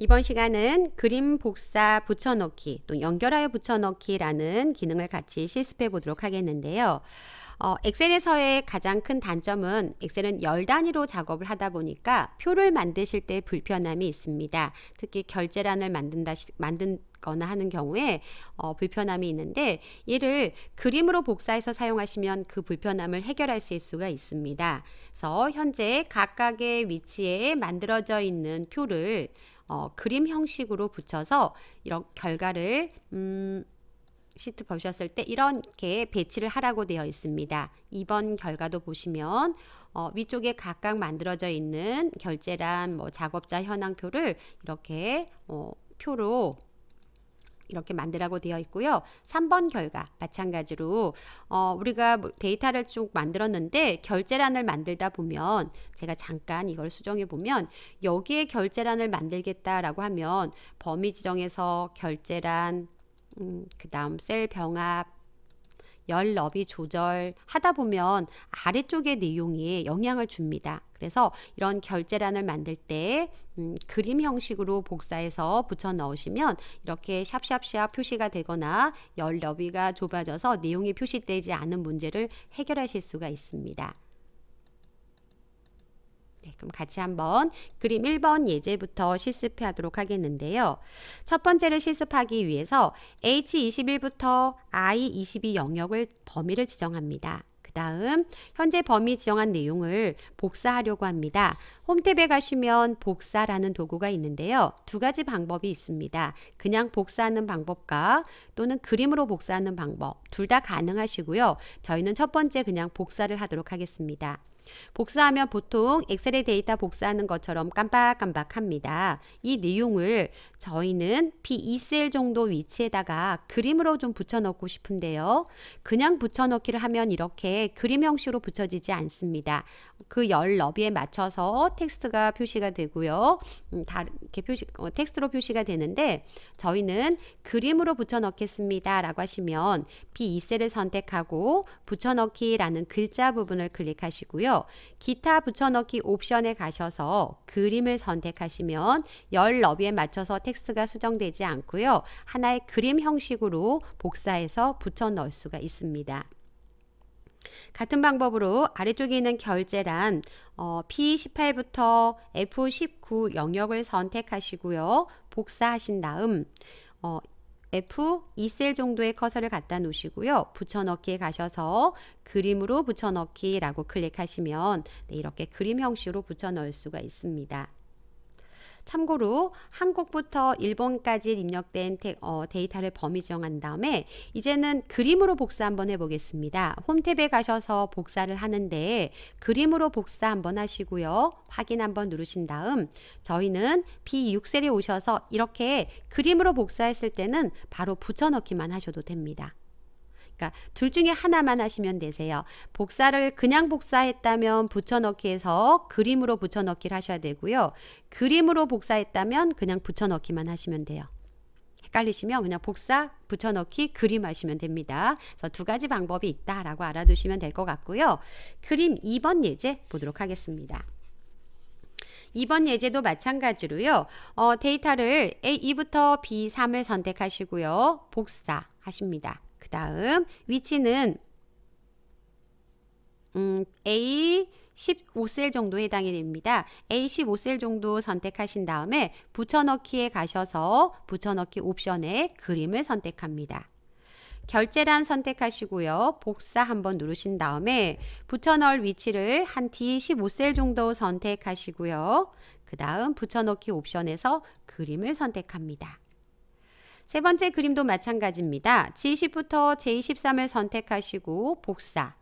이번 시간은 그림 복사 붙여넣기 또 연결하여 붙여넣기라는 기능을 같이 실습해 보도록 하겠는데요. 어, 엑셀에서의 가장 큰 단점은 엑셀은 열 단위로 작업을 하다 보니까 표를 만드실 때 불편함이 있습니다. 특히 결제란을 만든다, 만든, 거나 하는 경우에 어, 불편함이 있는데 이를 그림으로 복사해서 사용하시면 그 불편함을 해결하실 수가 있습니다. 그래서 현재 각각의 위치에 만들어져 있는 표를 어, 그림 형식으로 붙여서 이런 결과를 음, 시트 보셨을 때 이렇게 배치를 하라고 되어 있습니다. 2번 결과도 보시면 어, 위쪽에 각각 만들어져 있는 결제란 뭐 작업자 현황표를 이렇게 어, 표로 이렇게 만들라고 되어 있고요. 3번 결과 마찬가지로 어, 우리가 뭐 데이터를 쭉 만들었는데 결제란을 만들다 보면 제가 잠깐 이걸 수정해 보면 여기에 결제란을 만들겠다라고 하면 범위 지정에서 결제란 음, 그 다음 셀 병합 열 너비 조절하다 보면 아래쪽의 내용이 영향을 줍니다. 그래서 이런 결제란을 만들 때 음, 그림 형식으로 복사해서 붙여 넣으시면 이렇게 샵샵샵 표시가 되거나 열 너비가 좁아져서 내용이 표시되지 않은 문제를 해결하실 수가 있습니다. 그럼 같이 한번 그림 1번 예제부터 실습해 하도록 하겠는데요. 첫 번째를 실습하기 위해서 H21부터 I22 영역을 범위를 지정합니다. 그 다음 현재 범위 지정한 내용을 복사하려고 합니다. 홈탭에 가시면 복사라는 도구가 있는데요. 두 가지 방법이 있습니다. 그냥 복사하는 방법과 또는 그림으로 복사하는 방법 둘 다 가능하시고요. 저희는 첫 번째 그냥 복사를 하도록 하겠습니다. 복사하면 보통 엑셀의 데이터 복사하는 것처럼 깜빡깜빡합니다. 이 내용을 저희는 p 2셀 e 정도 위치에다가 그림으로 좀 붙여넣고 싶은데요. 그냥 붙여넣기를 하면 이렇게 그림 형식으로 붙여지지 않습니다. 그 열 너비에 맞춰서 텍스트가 표시가 되고요. 음, 다, 이게 표시, 어, 텍스트로 표시가 되는데 저희는 그림으로 붙여넣겠습니다. 라고 하시면 p 2셀을 e 선택하고 붙여넣기라는 글자 부분을 클릭하시고요. 기타 붙여넣기 옵션에 가셔서 그림을 선택하시면 열 너비에 맞춰서 텍스트가 수정되지 않고요. 하나의 그림 형식으로 복사해서 붙여넣을 수가 있습니다. 같은 방법으로 아래쪽에 있는 결제란 어, P18부터 F19 영역을 선택하시고요. 복사하신 다음 어, F 2셀 정도의 커서를 갖다 놓으시고요. 붙여넣기에 가셔서 그림으로 붙여넣기라고 클릭하시면 네, 이렇게 그림 형식으로 붙여넣을 수가 있습니다. 참고로 한국부터 일본까지 입력된 데, 어, 데이터를 범위 정한 다음에 이제는 그림으로 복사 한번 해보겠습니다. 홈탭에 가셔서 복사를 하는데 그림으로 복사 한번 하시고요. 확인 한번 누르신 다음 저희는 B6셀에 오셔서 이렇게 그림으로 복사했을 때는 바로 붙여넣기만 하셔도 됩니다. 그러니까 둘 중에 하나만 하시면 되세요. 복사를 그냥 복사했다면 붙여넣기해서 그림으로 붙여넣기를 하셔야 되고요. 그림으로 복사했다면 그냥 붙여넣기만 하시면 돼요. 헷갈리시면 그냥 복사, 붙여넣기, 그림 하시면 됩니다. 그래서 두 가지 방법이 있다라고 알아두시면 될 것 같고요. 그림 2번 예제 보도록 하겠습니다. 2번 예제도 마찬가지로요. 어, 데이터를 A2부터 B3을 선택하시고요. 복사 하십니다. 그 다음 위치는 음, A 15셀 정도 해당이 됩니다. A 15셀 정도 선택하신 다음에 붙여넣기에 가셔서 붙여넣기 옵션에 그림을 선택합니다. 결제란 선택하시고요. 복사 한번 누르신 다음에 붙여넣을 위치를 한 D15셀 정도 선택하시고요. 그 다음 붙여넣기 옵션에서 그림을 선택합니다. 세 번째 그림도 마찬가지입니다. G10부터 J13을 선택하시고 복사.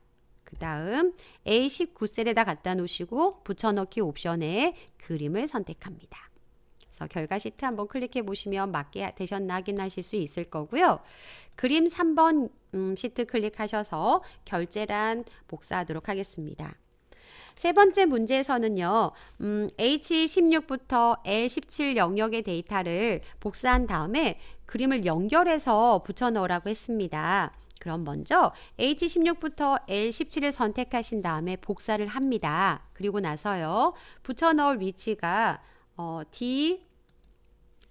그 다음 A19셀에다 갖다 놓으시고 붙여넣기 옵션에 그림을 선택합니다. 그래서 결과 시트 한번 클릭해 보시면 맞게 되셨나 확인하실 수 있을 거고요. 그림 3번 음, 시트 클릭하셔서 결제란 복사하도록 하겠습니다. 세 번째 문제에서는요. 음, H16부터 L17 영역의 데이터를 복사한 다음에 그림을 연결해서 붙여 넣으라고 했습니다. 그럼 먼저 H16부터 L17을 선택하신 다음에 복사를 합니다. 그리고 나서요. 붙여 넣을 위치가 어, D,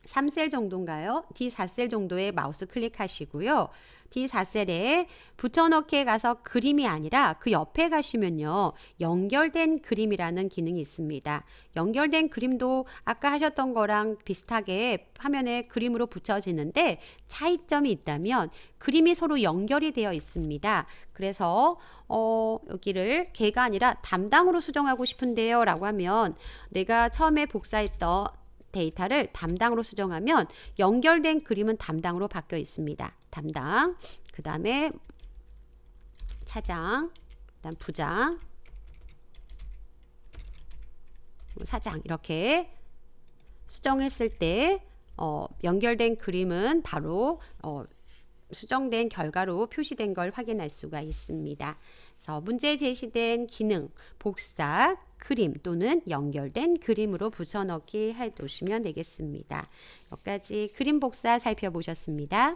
3셀 정도인가요? D4셀 정도에 마우스 클릭하시고요. D4셀에 붙여넣기에 가서 그림이 아니라 그 옆에 가시면요. 연결된 그림이라는 기능이 있습니다. 연결된 그림도 아까 하셨던 거랑 비슷하게 화면에 그림으로 붙여지는데 차이점이 있다면 그림이 서로 연결이 되어 있습니다. 그래서 어, 여기를 개가 아니라 담당으로 수정하고 싶은데요 라고 하면 내가 처음에 복사했던 데이터를 담당으로 수정하면 연결된 그림은 담당으로 바뀌어 있습니다. 담당, 그 다음에 차장, 그다음 부장, 사장 이렇게 수정했을 때 어, 연결된 그림은 바로 어, 수정된 결과로 표시된 걸 확인할 수가 있습니다. 그래서 문제에 제시된 기능, 복사, 그림 또는 연결된 그림으로 붙여넣기 해두시면 되겠습니다. 여기까지 그림 복사 살펴보셨습니다.